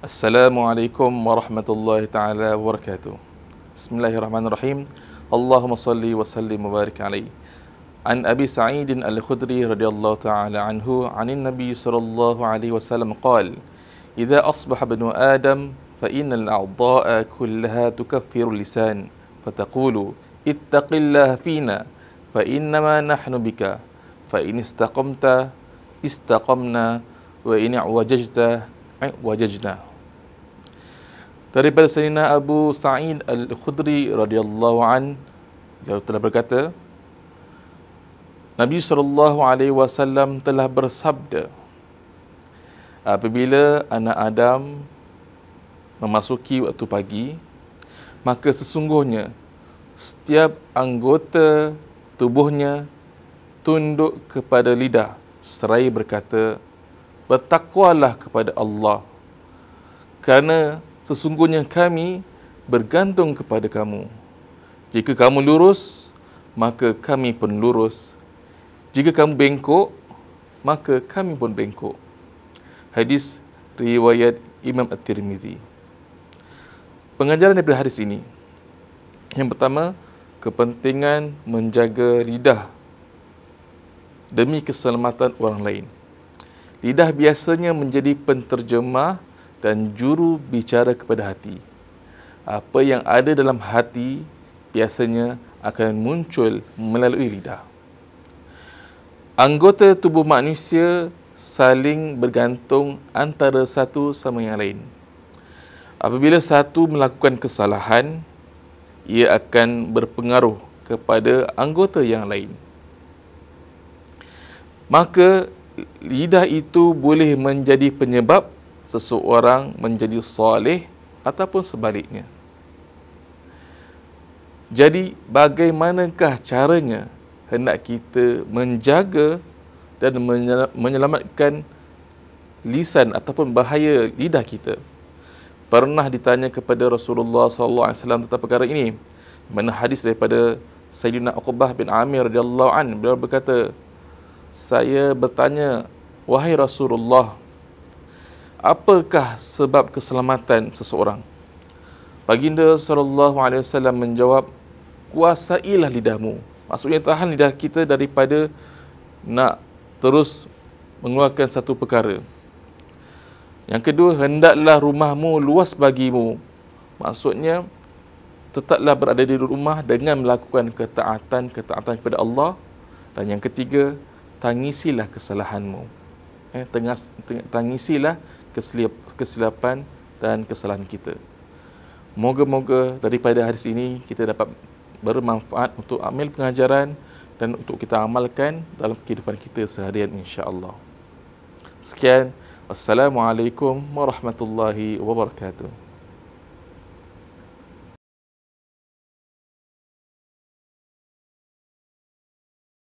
السلام عليكم ورحمة الله تعالى وبركاته بسم الله الرحمن الرحيم اللهم صل وسلم وبارك عليه عن أبي سعيد الخدري رضي الله تعالى عنه عن النبي صلى الله عليه وسلم قال إذا أصبح ابن آدم فإن الأعضاء كلها تكفر اللسان فتقول اتق الله فينا فإنما نحن بك فإن استقمت استقمنا وإن اعوججت اعوججنا daripada Sayyidina Abu Sa'id Al-Khudri radhiyallahu an beliau telah berkata Nabi sallallahu alaihi wasallam telah bersabda apabila anak Adam memasuki waktu pagi maka sesungguhnya setiap anggota tubuhnya tunduk kepada lidah seraya berkata bertakwalah kepada Allah kerana sesungguhnya kami bergantung kepada kamu. Jika kamu lurus, maka kami pun lurus. Jika kamu bengkok, maka kami pun bengkok. Hadis riwayat Imam At-Tirmizi. Pengajaran daripada hadis ini. Yang pertama, kepentingan menjaga lidah demi keselamatan orang lain. Lidah biasanya menjadi penterjemah dan juru bicara kepada hati. Apa yang ada dalam hati biasanya akan muncul melalui lidah. Anggota tubuh manusia saling bergantung antara satu sama yang lain. Apabila satu melakukan kesalahan, ia akan berpengaruh kepada anggota yang lain. Maka lidah itu boleh menjadi penyebab seseorang menjadi soleh ataupun sebaliknya. Jadi bagaimanakah caranya hendak kita menjaga dan menyelamatkan lisan ataupun bahaya lidah kita? Pernah ditanya kepada Rasulullah SAW tentang perkara ini. Mana hadis daripada Sayyidina Uqbah bin Amir radhiyallahu an beliau berkata, "Saya bertanya wahai Rasulullah apakah sebab keselamatan seseorang? Baginda sallallahu alaihi wasallam menjawab, kuasailah lidahmu. Maksudnya tahan lidah kita daripada nak terus mengeluarkan satu perkara. Yang kedua, hendaklah rumahmu luas bagimu. Maksudnya tetaplah berada di rumah dengan melakukan ketaatan-ketaatan kepada Allah. Dan yang ketiga, tangisilah kesalahanmu. Eh, tengas tangisilah kesilapan dan kesalahan kita. Moga-moga daripada hari ini kita dapat bermanfaat untuk amil pengajaran dan untuk kita amalkan dalam kehidupan kita seharian insya-Allah. Sekian. Assalamualaikum warahmatullahi wabarakatuh.